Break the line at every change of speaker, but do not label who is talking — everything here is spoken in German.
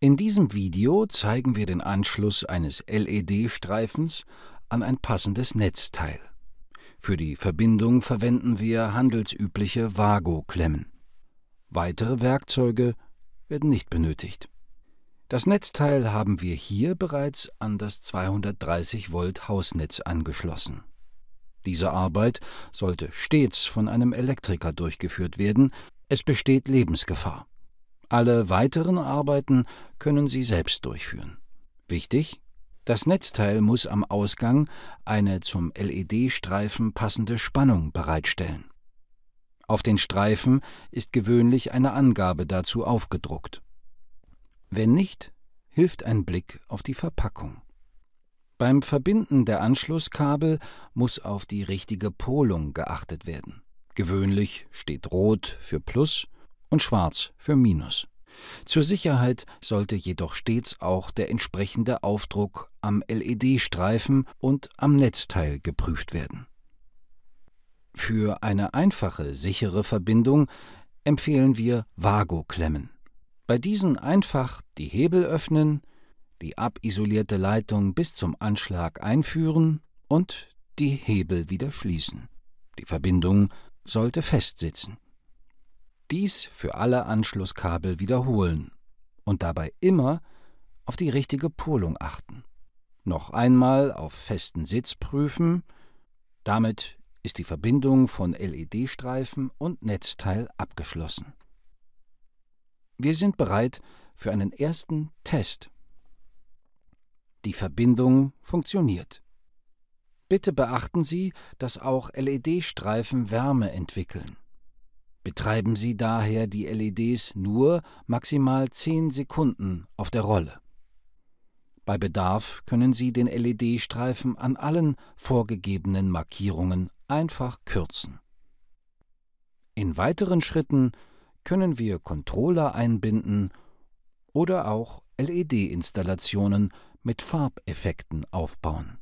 In diesem Video zeigen wir den Anschluss eines LED-Streifens an ein passendes Netzteil. Für die Verbindung verwenden wir handelsübliche Vago-Klemmen. Weitere Werkzeuge werden nicht benötigt. Das Netzteil haben wir hier bereits an das 230 Volt Hausnetz angeschlossen. Diese Arbeit sollte stets von einem Elektriker durchgeführt werden, es besteht Lebensgefahr. Alle weiteren Arbeiten können Sie selbst durchführen. Wichtig? Das Netzteil muss am Ausgang eine zum LED-Streifen passende Spannung bereitstellen. Auf den Streifen ist gewöhnlich eine Angabe dazu aufgedruckt. Wenn nicht, hilft ein Blick auf die Verpackung. Beim Verbinden der Anschlusskabel muss auf die richtige Polung geachtet werden. Gewöhnlich steht Rot für Plus und schwarz für Minus. Zur Sicherheit sollte jedoch stets auch der entsprechende Aufdruck am LED-Streifen und am Netzteil geprüft werden. Für eine einfache, sichere Verbindung empfehlen wir Vago-Klemmen. Bei diesen einfach die Hebel öffnen, die abisolierte Leitung bis zum Anschlag einführen und die Hebel wieder schließen. Die Verbindung sollte fest sitzen. Dies für alle Anschlusskabel wiederholen und dabei immer auf die richtige Polung achten. Noch einmal auf festen Sitz prüfen. Damit ist die Verbindung von LED-Streifen und Netzteil abgeschlossen. Wir sind bereit für einen ersten Test. Die Verbindung funktioniert. Bitte beachten Sie, dass auch LED-Streifen Wärme entwickeln. Betreiben Sie daher die LEDs nur maximal 10 Sekunden auf der Rolle. Bei Bedarf können Sie den LED-Streifen an allen vorgegebenen Markierungen einfach kürzen. In weiteren Schritten können wir Controller einbinden oder auch LED-Installationen mit Farbeffekten aufbauen.